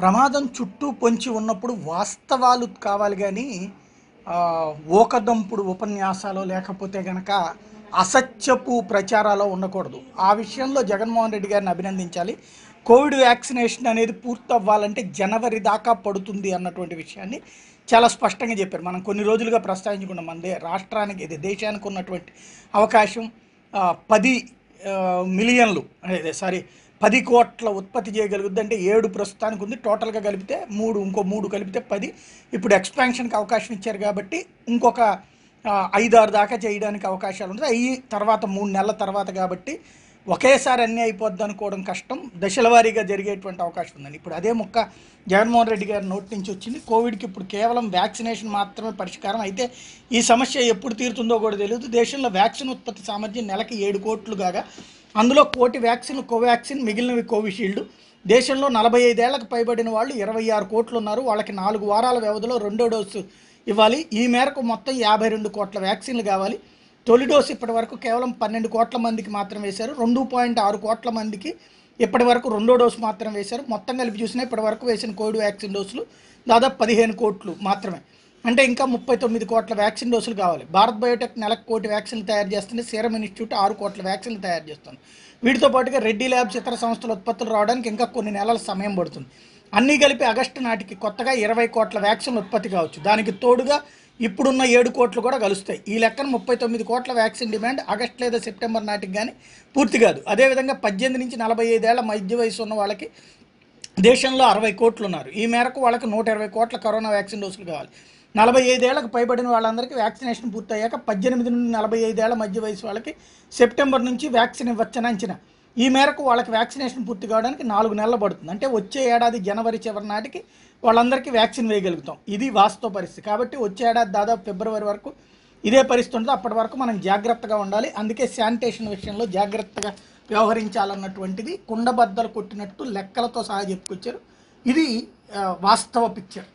ప్రమాదం చుట్టూ పొంచి ఉన్నప్పుడు వాస్తవాలు కావాలి కానీ ఓకదంపుడు ఉపన్యాసాలు లేకపోతే గనక అసత్యపు ప్రచారాలు ఉండకూడదు ఆ విషయంలో జగన్మోహన్ రెడ్డి గారిని అభినందించాలి కోవిడ్ వ్యాక్సినేషన్ అనేది పూర్తవ్వాలంటే జనవరి దాకా పడుతుంది అన్నటువంటి విషయాన్ని చాలా స్పష్టంగా చెప్పారు మనం కొన్ని రోజులుగా ప్రస్తావించుకున్నాం మందే రాష్ట్రానికి ఇది దేశానికి ఉన్నటువంటి అవకాశం పది మిలియన్లు సారీ పది కోట్ల ఉత్పత్తి చేయగలుగుద్ది అంటే ఏడు ప్రస్తుతానికి ఉంది టోటల్గా కలిపితే మూడు ఇంకో మూడు కలిపితే పది ఇప్పుడు ఎక్స్పాన్షన్కి అవకాశం ఇచ్చారు కాబట్టి ఇంకొక ఐదారు దాకా చేయడానికి అవకాశాలు ఉంటుంది అయ్యి తర్వాత మూడు నెలల తర్వాత కాబట్టి ఒకేసారి అన్నీ అయిపోద్ది అనుకోవడం కష్టం దశల వారీగా జరిగేటువంటి అవకాశం ఉందండి ఇప్పుడు అదే ముక్క జగన్మోహన్ రెడ్డి గారి నోటి నుంచి వచ్చింది కోవిడ్కి ఇప్పుడు కేవలం వ్యాక్సినేషన్ మాత్రమే పరిష్కారం అయితే ఈ సమస్య ఎప్పుడు తీరుతుందో కూడా తెలియదు దేశంలో వ్యాక్సిన్ ఉత్పత్తి సామర్థ్యం నెలకి ఏడు కోట్లు కాగా అందులో కోటి వ్యాక్సిన్ కోవాక్సిన్ మిగిలినవి కోవిషీల్డ్ దేశంలో నలభై ఐదేళ్లకు పైబడిన వాళ్ళు ఇరవై ఆరు కోట్లు ఉన్నారు వాళ్ళకి నాలుగు వారాల వ్యవధిలో రెండో డోసు ఇవ్వాలి ఈ మేరకు మొత్తం యాభై రెండు కోట్ల వ్యాక్సిన్లు కావాలి తొలి డోసు ఇప్పటి వరకు కేవలం పన్నెండు కోట్ల మందికి మాత్రం వేశారు రెండు పాయింట్ ఆరు కోట్ల మందికి ఇప్పటి వరకు రెండో డోసు మాత్రం వేశారు మొత్తం కలిపి చూసినా ఇప్పటి వరకు వేసిన కోవిడ్ వ్యాక్సిన్ డోసులు దాదాపు పదిహేను కోట్లు మాత్రమే అంటే ఇంకా ముప్పై తొమ్మిది కోట్ల వ్యాక్సిన్ డోసులు కావాలి భారత్ బయోటెక్ నెలకు కోటి వ్యాక్సిన్లు తయారు చేస్తుంది సీరం ఇన్స్టిట్యూట్ ఆరు కోట్ల వ్యాక్సిన్లు తయారు చేస్తుంది వీటితో పాటుగా రెడ్డి ల్యాబ్స్ ఇతర సంస్థల ఉత్పత్తులు రావడానికి ఇంకా కొన్ని నెలల సమయం పడుతుంది అన్నీ కలిపి ఆగస్టు నాటికి కొత్తగా ఇరవై కోట్ల వ్యాక్సిన్లు ఉత్పత్తి కావచ్చు దానికి తోడుగా ఇప్పుడున్న ఏడు కోట్లు కూడా కలుస్తాయి ఈ లెక్కన ముప్పై తొమ్మిది కోట్ల వ్యాక్సిన్ డిమాండ్ ఆగస్టు లేదా సెప్టెంబర్ నాటికి కానీ పూర్తి కాదు అదేవిధంగా పద్దెనిమిది నుంచి నలభై ఐదేళ్ల మధ్య వయసు ఉన్న వాళ్ళకి దేశంలో అరవై కోట్లు ఉన్నారు ఈ మేరకు వాళ్ళకి నూట ఇరవై కోట్ల కరోనా వ్యాక్సిన్ డోసులు కావాలి నలభై ఐదేళ్లకు పైబడిన వాళ్ళందరికీ వ్యాక్సినేషన్ పూర్తయ్యాక పద్దెనిమిది నుండి నలభై ఐదేళ్ల మధ్య వయసు వాళ్ళకి సెప్టెంబర్ నుంచి వ్యాక్సిన్ ఇవ్వచ్చని అంచనా ఈ మేరకు వాళ్ళకి వ్యాక్సినేషన్ పూర్తి కావడానికి నాలుగు నెలలు పడుతుంది అంటే వచ్చే ఏడాది జనవరి చివరి నాటికి వాళ్ళందరికీ వ్యాక్సిన్ వేయగలుగుతాం ఇది వాస్తవ పరిస్థితి కాబట్టి వచ్చే ఏడాది దాదాపు ఫిబ్రవరి వరకు ఇదే పరిస్థితి ఉంటుంది అప్పటి వరకు మనం జాగ్రత్తగా ఉండాలి అందుకే శానిటేషన్ విషయంలో జాగ్రత్తగా వ్యవహరించాలన్నటువంటిది కుండబద్దలు కొట్టినట్టు లెక్కలతో సహా చెప్పుకొచ్చారు ఇది వాస్తవ పిక్చర్